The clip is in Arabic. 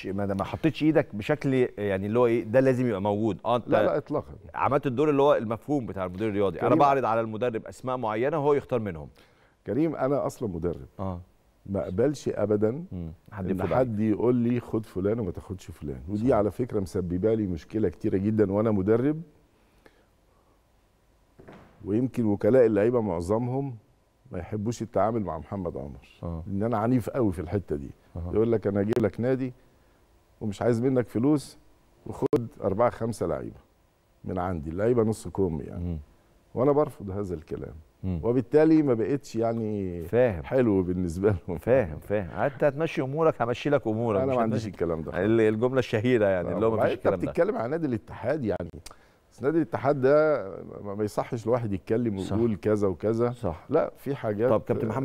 حطيتش ما ما حطيتش ايدك بشكل يعني اللي هو ايه ده لازم يبقى موجود اه انت لا لا اطلاقا عملت الدور اللي هو المفهوم بتاع المدير الرياضي انا بعرض على المدرب اسماء معينه وهو يختار منهم كريم انا اصلا مدرب اه ما اقبلش ابدا حد ان حد يقول لي خد فلان وما تاخدش فلان ودي صح. على فكره مسببه لي مشكله كتيره جدا وانا مدرب ويمكن وكلاء اللعيبه معظمهم ما يحبوش التعامل مع محمد عمر آه. ان انا عنيف قوي في الحته دي آه. يقول لك انا اجيب لك نادي ومش عايز منك فلوس وخد أربعة خمسة لعيبة من عندي اللعيبة نص كم يعني م. وأنا برفض هذا الكلام مم. وبالتالي ما بقتش يعني فاهم حلو بالنسبه لهم فاهم فاهم حتى هتمشي امورك همشي لك امورك انا ما عنديش الكلام ده الجمله الشهيره يعني اللي هو ما فيش الكلام ده انت بتتكلم عن نادي الاتحاد يعني نادي الاتحاد ده ما يصحش الواحد يتكلم ويقول كذا وكذا صح لا في حاجات طب كابتن محمد